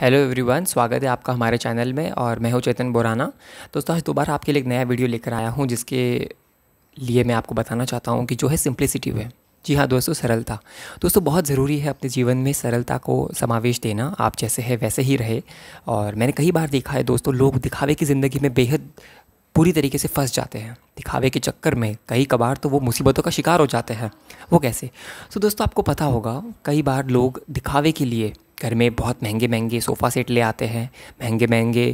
hello everyone स्वागत है आपका हमारे चैनल में और मैं हूँ चेतन बोराना दोस्तों आज दोबारा आपके लिए एक नया वीडियो लेकर आया हूँ जिसके लिए मैं आपको बताना चाहता हूँ कि जो है सिंप्लिसिटी हुए जी हाँ दोस्तों सरलता दोस्तों बहुत ज़रूरी है अपने जीवन में सरलता को समावेश देना आप जैसे है वैसे ही रहे और मैंने कई बार देखा है दोस्तों लोग दिखावे की ज़िंदगी में बेहद पूरी तरीके से फंस जाते हैं दिखावे के चक्कर में कई कबार तो वो मुसीबतों का शिकार हो जाते हैं वो कैसे तो दोस्तों आपको पता होगा कई बार लोग दिखावे के लिए घर में बहुत महंगे महंगे सोफ़ा सेट ले आते हैं महंगे महंगे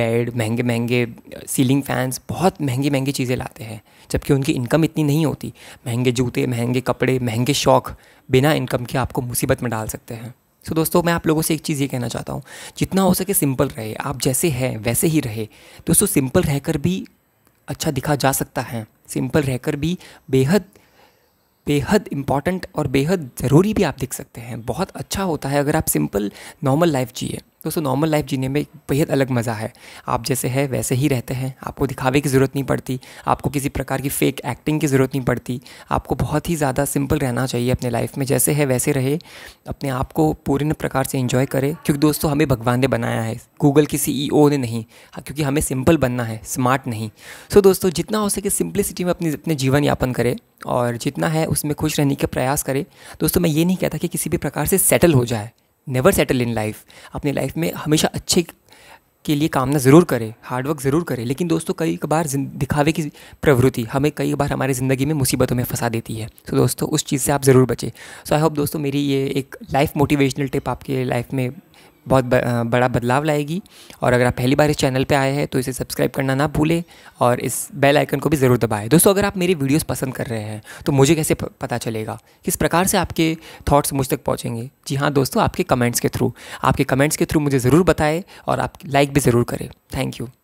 बेड महंगे महंगे सीलिंग फैंस बहुत महंगी महंगी चीज़ें लाते हैं जबकि उनकी इनकम इतनी नहीं होती महंगे जूते महंगे कपड़े महंगे शौक़ बिना इनकम के आपको मुसीबत में डाल सकते हैं सो so, दोस्तों मैं आप लोगों से एक चीज़ ये कहना चाहता हूँ जितना हो सके सिंपल रहे आप जैसे हैं वैसे ही रहे दोस्तों सिंपल रहकर भी अच्छा दिखा जा सकता है सिंपल रहकर भी बेहद बेहद इम्पॉर्टेंट और बेहद ज़रूरी भी आप देख सकते हैं बहुत अच्छा होता है अगर आप सिंपल नॉर्मल लाइफ जिए दोस्तों नॉर्मल लाइफ जीने में बेहद अलग मज़ा है आप जैसे है वैसे ही रहते हैं आपको दिखावे की ज़रूरत नहीं पड़ती आपको किसी प्रकार की फ़ेक एक्टिंग की ज़रूरत नहीं पड़ती आपको बहुत ही ज़्यादा सिंपल रहना चाहिए अपने लाइफ में जैसे है वैसे रहे अपने आप को पूर्ण प्रकार से इंजॉय करें क्योंकि दोस्तों हमें भगवान ने बनाया है गूगल की सी e ने नहीं हाँ, क्योंकि हमें सिंपल बनना है स्मार्ट नहीं सो दोस्तों जितना हो सके सिंपलिसिटी में अपनी अपने जीवन यापन करें और जितना है उसमें खुश रहने का प्रयास करें दोस्तों मैं ये नहीं कहता कि किसी भी प्रकार से सेटल हो जाए नेवर सेटल इन लाइफ अपनी लाइफ में हमेशा अच्छे के लिए कामना ज़रूर करें हार्डवर्क ज़रूर करें लेकिन दोस्तों कई बार दिखावे की प्रवृत्ति हमें कई बार हमारी ज़िंदगी में मुसीबतों में फंसा देती है तो so, दोस्तों उस चीज़ से आप ज़रूर बचें सो आई होप दोस्तों मेरी ये एक लाइफ मोटिवेशनल टिप आपके लाइफ में बहुत बड़ा बदलाव लाएगी और अगर आप पहली बार इस चैनल पे आए हैं तो इसे सब्सक्राइब करना ना भूलें और इस बेल आइकन को भी ज़रूर दबाएं दोस्तों अगर आप मेरी वीडियोस पसंद कर रहे हैं तो मुझे कैसे पता चलेगा किस प्रकार से आपके थॉट्स मुझ तक पहुँचेंगे जी हाँ दोस्तों आपके कमेंट्स के थ्रू आपके कमेंट्स के थ्रू मुझे ज़रूर बताएँ और आप लाइक भी ज़रूर करें थैंक यू